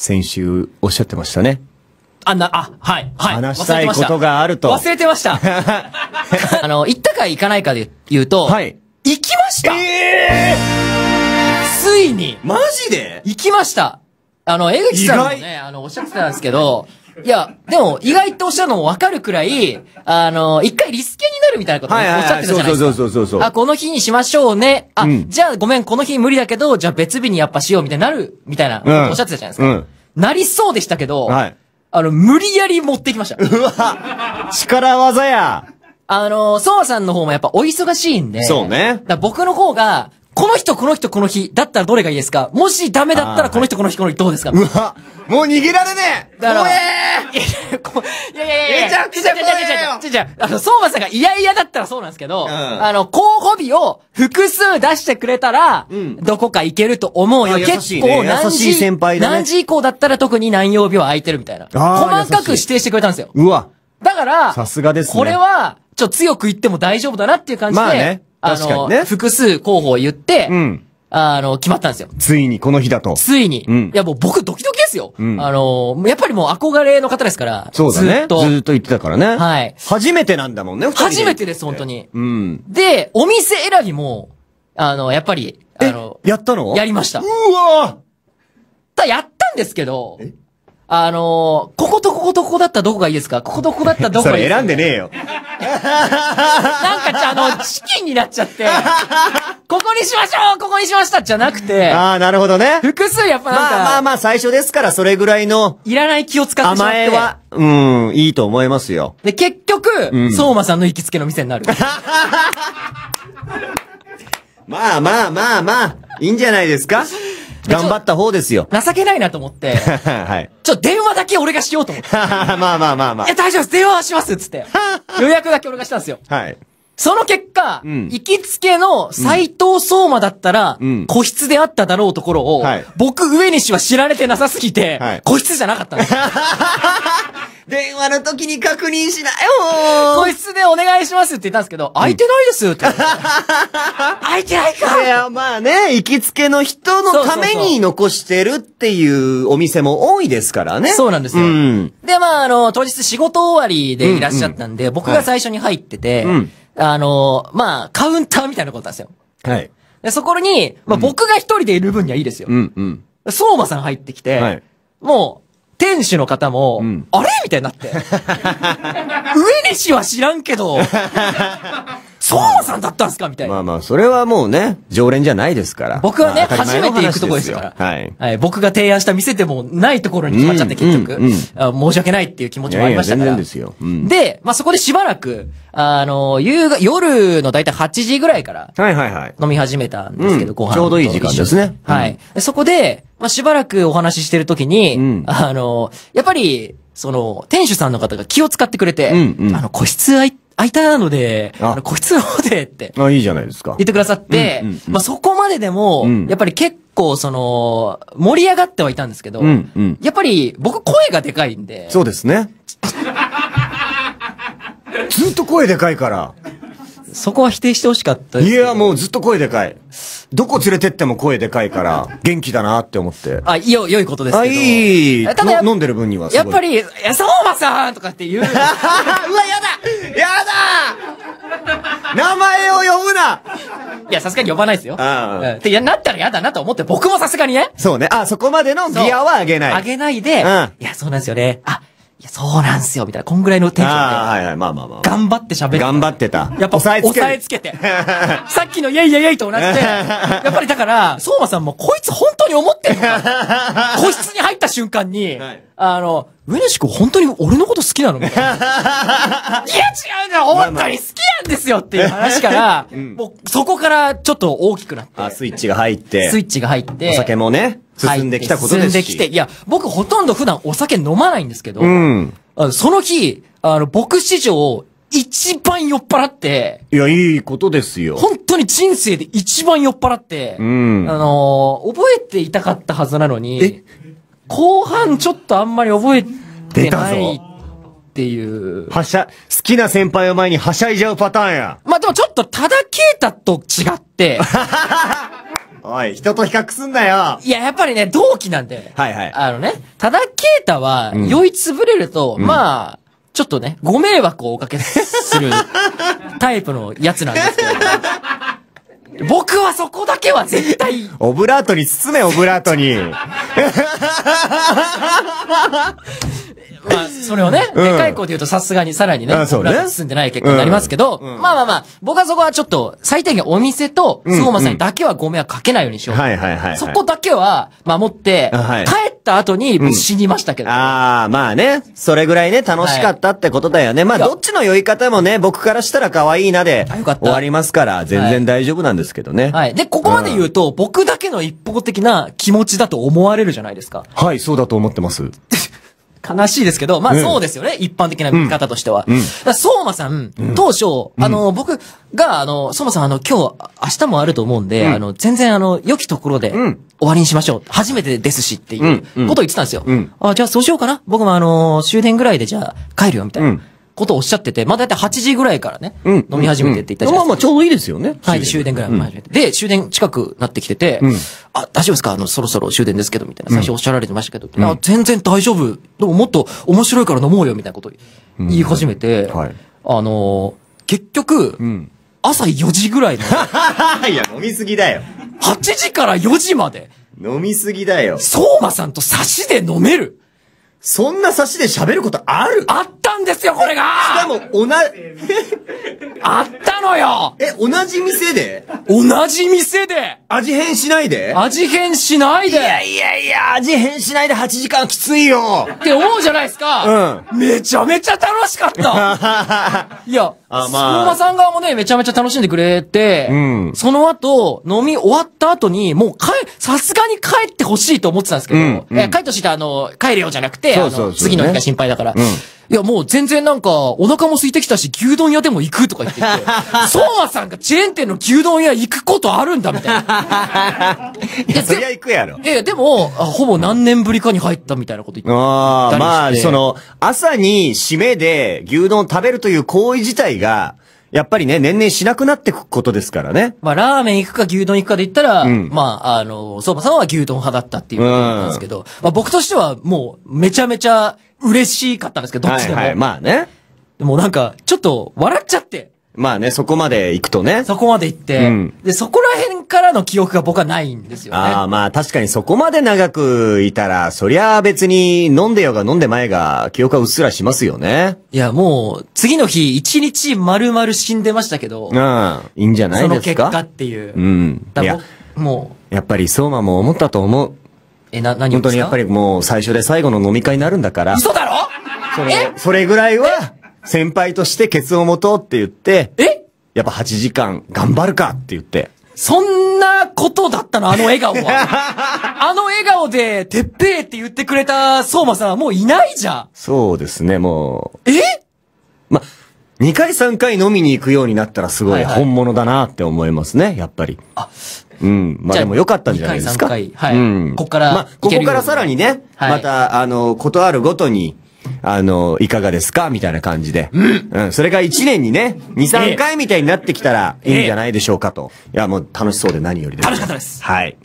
先週おっしゃってましたね。あんな、あ、はい、はい。話したいことがあると。忘れてました。あの、行ったか行かないかで言うと、はい。行きましたえー、ついにマジで行きましたあの、江口さんもね、あの、おっしゃってたんですけど、いや、でも、意外とおっしゃるのもわかるくらい、あの、一回リスケになるみたいなことをおっしゃってたじゃないですか。そうそうそうあ、この日にしましょうね。あ、うん、じゃあごめん、この日無理だけど、じゃあ別日にやっぱしようみたいになる、みたいなおっしゃってたじゃないですか。うん、なりそうでしたけど、はい、あの、無理やり持ってきました。うわ力技やあの、ソワさんの方もやっぱお忙しいんで。そうね。僕の方が、この人、この人、この日、だったらどれがいいですかもしダメだったら、この人、この日、この日、どうですかうわもう逃げられねえだ怖えこいやいやいやめちゃくちゃ怖えよちゃちゃ、あの、相馬さんが嫌々だったらそうなんですけど、あの、候補日を複数出してくれたら、うんどこか行けると思うよ。結構何時、先輩何時以降だったら特に何曜日は空いてるみたいな。細あーかく指定してくれたんですよ。うわだから、さすがですねこれは、ちょっと強く言っても大丈夫だなっていう感じで、まあねあの、ね、複数候補を言って、うん、あの、決まったんですよ。ついにこの日だと。ついに。うん、いやもう僕ドキドキですよ。うん、あの、やっぱりもう憧れの方ですから。そうだね。ずっと。ずっと言ってたからね。はい。初めてなんだもんね、初めてです、本当に。うん。で、お店選びも、あの、やっぱり、あの、やったのやりました。うわただやったんですけど、あのー、こことこことここだったらどこがいいですかこことここだったらどこがいいですかそれ選んでねえよ。なんか、あの、チキンになっちゃって、ここにしましょうここにしましたじゃなくて。ああ、なるほどね。複数やっぱなんか。まあまあまあ、最初ですからそれぐらいの。いらない気を使ってしまって。甘えは、うん、いいと思いますよ。で、結局、うん、相馬さんの行きつけの店になる。まあまあまあまあ、いいんじゃないですか頑張った方ですよ。情けないなと思って。はい。ちょ、電話だけ俺がしようと思って。まあまあまあまあ。いや、大丈夫です。電話はしますっつって。予約だけ俺がしたんですよ。はい。その結果、うん、行きつけの斎藤相馬だったら、うん、個室であっただろうところを、はい、僕上西は知られてなさすぎて、はい、個室じゃなかったんです。電話の時に確認しなよ個室でお願いしますって言ったんですけど、空いてないですって。空いてないかいや、まあね、行きつけの人のために残してるっていうお店も多いですからね。そうなんですよ。うん、で、まあ、あの、当日仕事終わりでいらっしゃったんで、うんうん、僕が最初に入ってて、はい、あの、まあ、カウンターみたいなことなんですよ。はい。で、そこに、まあ、僕が一人でいる分にはいいですよ。うんうん。相馬さん入ってきて、はい、もう、店主の方も、うん、あれみたいになって。上西は知らんけど、そうさんだったんすかみたいな。まあまあ、それはもうね、常連じゃないですから。僕はね、まあ、初めて行くとこですから。はい、はい。僕が提案した店でもないところに決まっちゃって結局、うんうん、申し訳ないっていう気持ちもありましたから。いやいやですよ、うん。で、まあそこでしばらく、あの、夕が、夜のだいたい8時ぐらいから、はいはいはい。飲み始めたんですけど、ご飯。ちょうどいい時間ですね。はい。そこで、まあしばらくお話ししてるときに、あの、やっぱり、その、店主さんの方が気を使ってくれて、うんうん、あの、個室空い空いたので、個室の方でって。あ、いいじゃないですか。言ってくださって、まあそこまででも、やっぱり結構その、盛り上がってはいたんですけど、やっぱり僕声がでかいんで。そうですね。ずっと声でかいから。そこは否定してほしかったですいや、もうずっと声でかい。どこ連れてっても声でかいから、元気だなって思って。あ、よ、良いことですけど。あ、いい。ただ、飲んでる分にはやっぱり、いや、相馬さんとかって言う。うわ、やだやだ名前を呼ぶないや、さすがに呼ばないですよ。うん。って、いや、なったらやだなと思って、僕もさすがにね。そうね。あ、そこまでのギアはあげない。あげないで、うん。いや、そうなんですよね。あ、いや、そうなんすよ、みたいな。こんぐらいのテンションで。ああ、はいはい、まあまあまあ。頑張って喋って。頑張ってた。やっぱ、押さえつけ押さえつけて。さっきのイェイイェイイェイと同じで。やっぱりだから、相馬さんもこいつ本に思ってのか 個室に入った瞬間に、はい、あの、上野君本当に俺のこと好きなのみたいな。いや違うんだ本当に好きなんですよっていう話から、もうそこからちょっと大きくなって。スイッチが入って。スイッチが入って。お酒もね、進んできたことですし。進んできて。いや、僕ほとんど普段お酒飲まないんですけど、うん、その日、あの、僕史上一番酔っ払って。いや、いいことですよ。本当に人生で一番酔っ払って。うん。あのー、覚えていたかったはずなのに。え後半ちょっとあんまり覚えてないっていう。はしゃ、好きな先輩を前にはしゃいじゃうパターンや。まあ、でもちょっとだけ啓太と違って。おい、人と比較すんなよ。いや、やっぱりね、同期なんで。はいはい。あのね、だけ啓太は、酔いつぶれると、うん、まあ、ちょっとね、ご迷惑をおかけするタイプのやつなんですけど、僕はそこだけは絶対。オブラートに包め、オブラートに。まあ、それをね、でかい子で言うとさすがにさらにね、僕らが進んでない結果になりますけど、まあまあまあ、僕はそこはちょっと、最低限お店と、相馬さんにだけはご迷惑かけないようにしよう。はいはいはい。そこだけは守って、帰った後に死にましたけど。ああ、まあね、それぐらいね、楽しかったってことだよね。まあ、どっちの酔い方もね、僕からしたら可愛いなで、終わりますから、全然大丈夫なんですけどね。はい。で、ここまで言うと、僕だけの一方的な気持ちだと思われるじゃないですか。はい、そうだと思ってます。悲しいですけど、まあそうですよね、うん、一般的な見方としては。うん、だ相馬さん、うん、当初、あの、僕が、あの、相馬さん、あの、今日、明日もあると思うんで、あの、全然、あの、良きところで、終わりにしましょう。初めてですしっていうことを言ってたんですよ。あ、じゃあそうしようかな。僕もあの、終電ぐらいでじゃあ帰るよ、みたいな。ことをおっしゃってて、まあたい8時ぐらいからね、うん、飲み始めてって言ったじゃないですか。まあまあちょうどいいですよね。はい、終電ぐらい始めて。で、終電近くなってきてて、あ、大丈夫ですかあの、そろそろ終電ですけど、みたいな。最初おっしゃられてましたけど、あ、全然大丈夫。でももっと面白いから飲もうよ、みたいなこと言い始めて、はい、あのー、結局、うん朝4時ぐらいの。いや、飲みすぎだよ。8時から4時まで。飲みすぎだよ。相馬さんと差しで飲める。そんな差しで喋ることあるあっったんですよ、これがしかも、おな、あったのよえ、同じ店で同じ店で味変しないで味変しないでいやいやいや、味変しないで8時間きついよって思うじゃないですかうん。めちゃめちゃ楽しかった いや、あ相馬さん側もね、めちゃめちゃ楽しんでくれて、うん。その後、飲み終わった後に、もう帰、さすがに帰ってほしいと思ってたんですけど、うんうん、え帰ってほしいとあの、帰れよじゃなくて、そうそうそうね、あの、次の日が心配だから。うんいや、もう全然なんか、お腹も空いてきたし、牛丼屋でも行くとか言ってきて、相 馬さんがチェーン店の牛丼屋行くことあるんだ、みたいな。いや、そりゃ行くやろ。いや、でもほぼ何年ぶりかに入ったみたいなこと言って。ああ、まあ、その、朝に締めで牛丼食べるという行為自体が、やっぱりね、年々しなくなってくことですからね。まあ、ラーメン行くか牛丼行くかで言ったら、うんまあ、あの、相馬さんは牛丼派だったっていうことなんですけど、まあ僕としてはもう、めちゃめちゃ嬉しかったんですけど、どっちでも。はい、まあね。でもなんか、ちょっと笑っちゃって。まあね、そこまで行くとね。そこまで行って、うんで、そこら辺からの記憶が僕はないんですよね。ああ、まあ確かにそこまで長くいたら、そりゃ別に飲んでよが飲んで前が記憶はうっすらしますよね。いや、もう、次の日、一日丸々死んでましたけど、うん。いいんじゃないのです結果っていう。うん。いだや、やっぱり相馬も思ったと思う。え、な、何を本当にやっぱりもう最初で最後の飲み会になるんだから。嘘だろそれ、えそれぐらいは、先輩としてケツを持とうって言って、えやっぱ8時間頑張るかって言って。そんなことだったのあの笑顔は。あの笑顔で、てっぺーって言ってくれた相馬さんはもういないじゃん。そうですね、もう。えま、2回3回飲みに行くようになったらすごい本物だなって思いますね、やっぱり。あ、うん。まあでもよかったんじゃないですか。2回3回。はい。うん。ここから。まあ、ここからさらにね、はい、また、あの、ことあるごとに、あの、いかがですかみたいな感じで。うん。うん。それが1年にね、2、3回みたいになってきたらいいんじゃないでしょうかと。いや、もう楽しそうで何よりです。楽しかったです。はい。